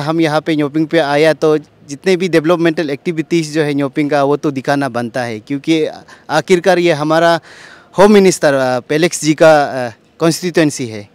हम यहाँ पे न्योपिंग पे आया तो जितने भी डेवलपमेंटल एक्टिविटीज़ जो है न्योपिंग का वो तो दिखाना बनता है क्योंकि आखिरकार ये हमारा होम मिनिस्टर पेलेक्स जी का कॉन्स्टिट्यूंसी है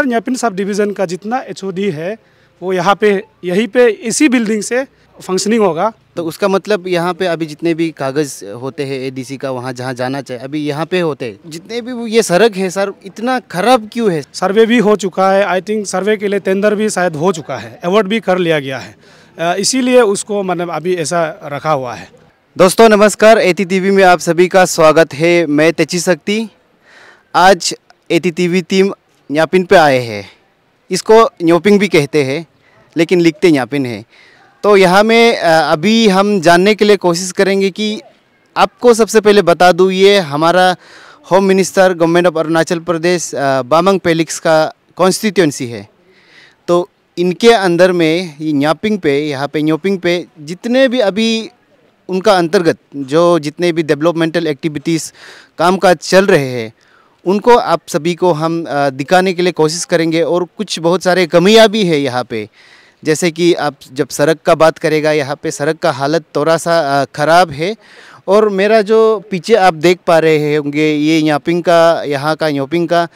सेंटर या फिर सब डिवीज़न का जितना एच है वो यहाँ पे यहीं पे इसी बिल्डिंग से फंक्शनिंग होगा तो उसका मतलब यहाँ पे अभी जितने भी कागज़ होते हैं एडीसी का वहाँ जहाँ जाना चाहिए अभी यहाँ पे होते हैं जितने भी ये सड़क है सर इतना खराब क्यों है सर्वे भी हो चुका है आई थिंक सर्वे के लिए टेंडर भी शायद हो चुका है अवार्ड भी कर लिया गया है इसीलिए उसको मतलब अभी ऐसा रखा हुआ है दोस्तों नमस्कार ए टी में आप सभी का स्वागत है मैं तेची शक्ति आज ए टी टीम न्यापिन पे आए हैं इसको न्योपिंग भी कहते हैं लेकिन लिखते न्यापिन है तो यहाँ में अभी हम जानने के लिए कोशिश करेंगे कि आपको सबसे पहले बता दूँ ये हमारा home minister government of Arunachal Pradesh Bamang Felix का कॉन्स्टिट्यूंसी है तो इनके अंदर में ये न्यापिंग पे यहाँ पे न्योपिंग पे जितने भी अभी उनका अंतर्गत जो जितने भी डेवलपमेंटल एक्टिविटीज़ काम काज चल रहे हैं उनको आप सभी को हम दिखाने के लिए कोशिश करेंगे और कुछ बहुत सारे कमियाँ भी है यहाँ पे जैसे कि आप जब सड़क का बात करेगा यहाँ पे सड़क का हालत थोड़ा सा ख़राब है और मेरा जो पीछे आप देख पा रहे होंगे ये यापिंग का यहाँ का योपिंग का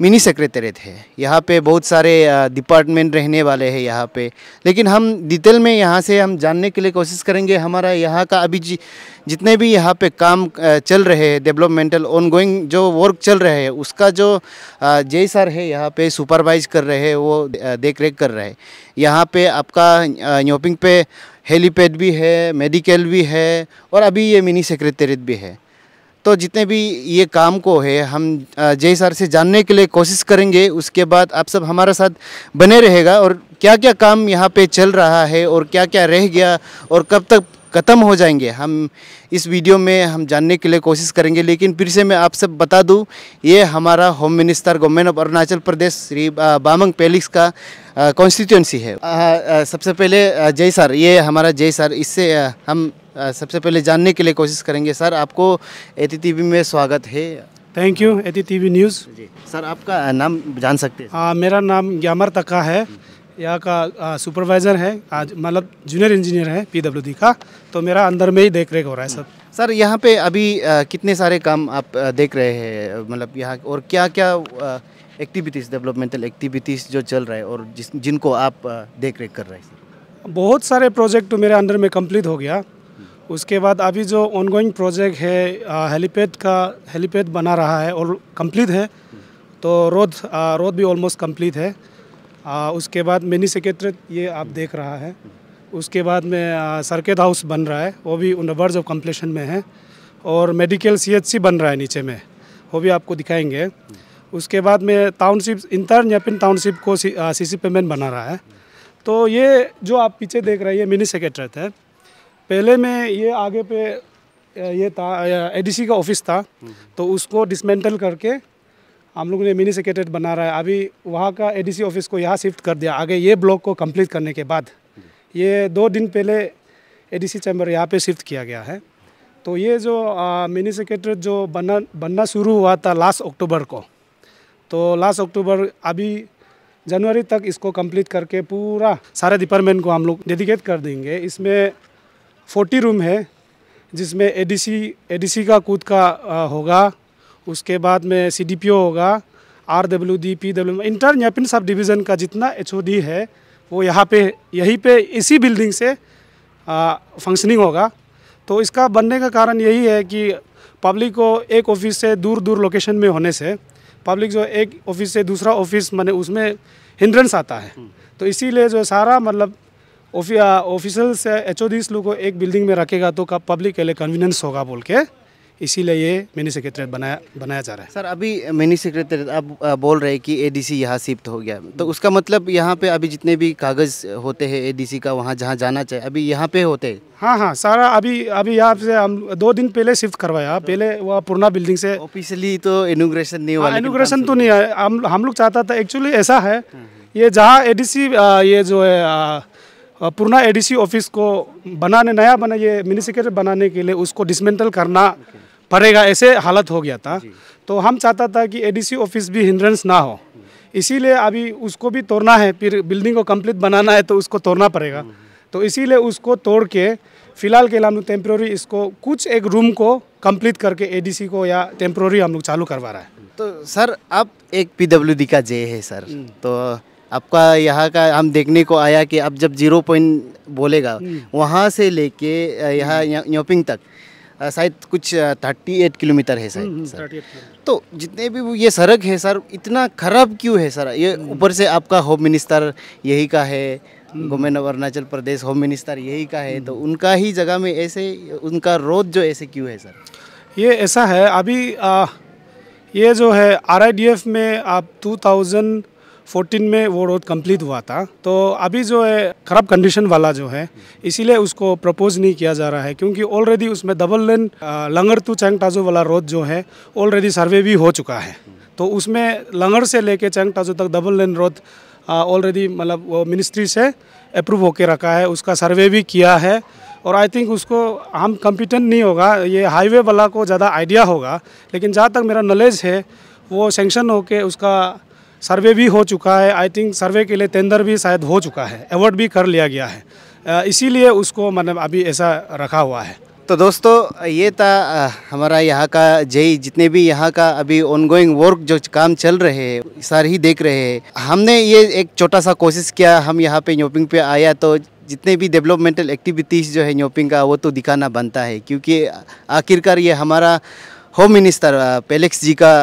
मिनी सेक्रेटरीट है यहाँ पे बहुत सारे डिपार्टमेंट रहने वाले हैं यहाँ पे लेकिन हम डिटेल में यहाँ से हम जानने के लिए कोशिश करेंगे हमारा यहाँ का अभी जि, जितने भी यहाँ पे काम चल रहे हैं डेवलपमेंटल ऑनगोइंग जो वर्क चल रहे हैं उसका जो जय सर है यहाँ पे सुपरवाइज कर रहे हैं वो देख रेख कर रहे हैं यहाँ पर आपका न्योपिंग पे हेलीपैड भी है मेडिकल भी है और अभी ये मिनी सेक्रेटरीट भी है तो जितने भी ये काम को है हम जय सर से जानने के लिए कोशिश करेंगे उसके बाद आप सब हमारे साथ बने रहेगा और क्या क्या काम यहाँ पे चल रहा है और क्या क्या रह गया और कब तक ख़त्म हो जाएंगे हम इस वीडियो में हम जानने के लिए कोशिश करेंगे लेकिन फिर से मैं आप सब बता दूं ये हमारा home minister government of Arunachal Pradesh Shri Bamang Felix का कॉन्स्टिट्यूंसी है आ, आ, सबसे पहले जय सर ये हमारा जय सर इससे हम सबसे पहले जानने के लिए कोशिश करेंगे सर आपको ए टीवी में स्वागत है thank you A TV news जी सर आपका नाम जान सकते हैं हाँ मेरा नाम ग्यामर तका है यहाँ का सुपरवाइज़र है आज मतलब जूनियर इंजीनियर है पीडब्ल्यूडी का तो मेरा अंदर में ही देख रेख हो रहा है सर हम्म। सर यहाँ पे अभी आ, कितने सारे काम आप आ, देख रहे हैं मतलब यहाँ और क्या क्या एक्टिविटीज़ डेवलपमेंटल एक्टिविटीज़ जो चल रहा है और जिस जिनको आप देख रेख कर रहे हैं बहुत सारे प्रोजेक्ट मेरे अंडर में कंप्लीट हो गया उसके बाद अभी जो ऑनगोइंग प्रोजेक्ट है हेलीपैड का हेलीपैड बना रहा है और कंप्लीट है तो रोड रोड भी ऑलमोस्ट कंप्लीट है आ, उसके बाद मिनी सेक्रेटरी ये आप देख रहा है उसके बाद में सर्किट हाउस बन रहा है वो भी उन वर्ज ऑफ कम्प्लीशन में है और मेडिकल सीएचसी बन रहा है नीचे में वो भी आपको दिखाएंगे उसके बाद में टाउनशिप इंटर नेपिन टाउनशिप को सी सी पेमेंट बना रहा है तो ये जो आप पीछे देख रहे हैं ये मिनी सेक्रेटरेट है पहले में ये आगे पे ये था एडीसी का ऑफिस था तो उसको डिसमेंटल करके हम लोगों ने मिनी सेक्रेटरीट बना रहा है अभी वहाँ का एडीसी ऑफिस को यहाँ शिफ्ट कर दिया आगे ये ब्लॉक को कंप्लीट करने के बाद ये दो दिन पहले एडीसी चैम्बर यहाँ पे शिफ्ट किया गया है तो ये जो मिनी सेक्रेटरीट जो बनना बनना शुरू हुआ था लास्ट अक्टूबर को तो लास्ट अक्टूबर अभी जनवरी तक इसको कंप्लीट करके पूरा सारे डिपार्टमेंट को हम लोग डेडिकेट कर देंगे इसमें फोर्टी रूम है जिसमें एडीसी एडीसी का कूद का होगा उसके बाद में सीडीपीओ होगा R W D P W इंटर नैपिन सब डिवीज़न का जितना एच है वो यहाँ पे यहीं पे इसी बिल्डिंग से फंक्शनिंग होगा तो इसका बनने का कारण यही है कि पब्लिक को एक ऑफिस से दूर दूर लोकेशन में होने से पब्लिक जो एक ऑफिस से दूसरा ऑफिस मैंने उसमें हिंड्रेंस आता है हम्म। तो इसीलिए जो सारा मतलब से एच ओ लोग को एक बिल्डिंग में रखेगा तो पब्लिक के लिए कन्वीनियंस होगा बोल के इसीलिए ये मिनी सेक्रेटरीट बनाया बनाया जा रहा है सर अभी मिनी सेक्रेटरीट आप बोल रहे हैं कि एडीसी यहाँ शिफ्ट हो गया तो उसका मतलब यहाँ पे अभी जितने भी कागज़ होते हैं एडीसी का वहाँ जहाँ जाना चाहिए अभी यहाँ पे होते हैं हाँ हाँ सारा अभी अभी यहाँ से हम दो दिन पहले शिफ्ट करवाया पहले वह पुराना बिल्डिंग से ऑफिसली तो इनोग्रेशन नहीं हुआ हाँ, इनोग्रेशन तो नहीं है हम हम लोग चाहता था एक्चुअली ऐसा है हम्म, हम्म। ये जहाँ ए ये जो है पुराना एडीसी ऑफिस को बनाने नया बना ये मिनी सेक्रेटरी बनाने के लिए उसको डिसमेंटल करना पड़ेगा ऐसे हालत हो गया था तो हम चाहता था कि एडीसी ऑफिस भी हिंड्रेंस ना हो इसीलिए अभी उसको भी तोड़ना है फिर बिल्डिंग को कंप्लीट बनाना है तो उसको तोड़ना पड़ेगा तो इसीलिए उसको तोड़ के फिलहाल के लिए हम लोग टेम्प्रोरी इसको कुछ एक रूम को कंप्लीट करके एडीसी को या टेम्प्रोरी हम लोग चालू करवा रहा है तो सर आप एक पीडब्ल्यूडी का जे है सर हम्म। तो आपका यहाँ का हम देखने को आया कि अब जब जीरो पॉइंट बोलेगा हम्म। वहाँ से लेके यहाँ हम्म। योपिंग तक शायद कुछ थर्टी एट किलोमीटर है शायद हम्म, सर तो जितने भी ये सड़क है सर इतना ख़राब क्यों है सर ये ऊपर से आपका होम मिनिस्टर यही का है government of Arunachal Pradesh home minister यही का है तो उनका ही जगह में ऐसे उनका रोड जो ऐसे क्यों है सर ये ऐसा है अभी आ, ये जो है आर में आप टू 2014 में वो रोड कंप्लीट हुआ था तो अभी जो है खराब कंडीशन वाला जो है इसीलिए उसको प्रपोज नहीं किया जा रहा है क्योंकि ऑलरेडी उसमें double lane Langar to Chayang Tajo वाला रोड जो है ऑलरेडी सर्वे भी हो चुका है तो उसमें लंगर से लेके चैंग टाजो तक डबल लेन रोड ऑलरेडी मतलब वो मिनिस्ट्री से अप्रूव होके रखा है उसका सर्वे भी किया है और आई थिंक उसको हम कंपिटेंट नहीं होगा ये हाईवे वाला को ज़्यादा आइडिया होगा लेकिन जहाँ तक मेरा नॉलेज है वो सेंक्शन होके उसका सर्वे भी हो चुका है आई थिंक सर्वे के लिए टेंडर भी शायद हो चुका है अवार्ड भी कर लिया गया है इसीलिए उसको मतलब अभी ऐसा रखा हुआ है तो दोस्तों ये था हमारा यहाँ का जय जितने भी यहाँ का अभी ऑनगोइंग वर्क जो काम चल रहे हैं सारे ही देख रहे हैं हमने ये एक छोटा सा कोशिश किया हम यहाँ पे न्योपिंग पे आया तो जितने भी डेवलपमेंटल एक्टिविटीज़ जो है न्योपिंग का वो तो दिखाना बनता है क्योंकि आखिरकार ये हमारा होम मिनिस्टर पेलेक्स जी का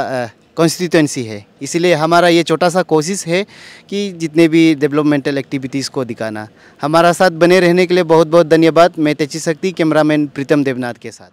कॉन्स्टिट्यूंसी है इसलिए हमारा ये छोटा सा कोशिश है कि जितने भी डेवलपमेंटल एक्टिविटीज़ को दिखाना हमारा साथ बने रहने के लिए बहुत बहुत धन्यवाद मैं तेची शक्ति कैमरामैन प्रीतम देवनाथ के साथ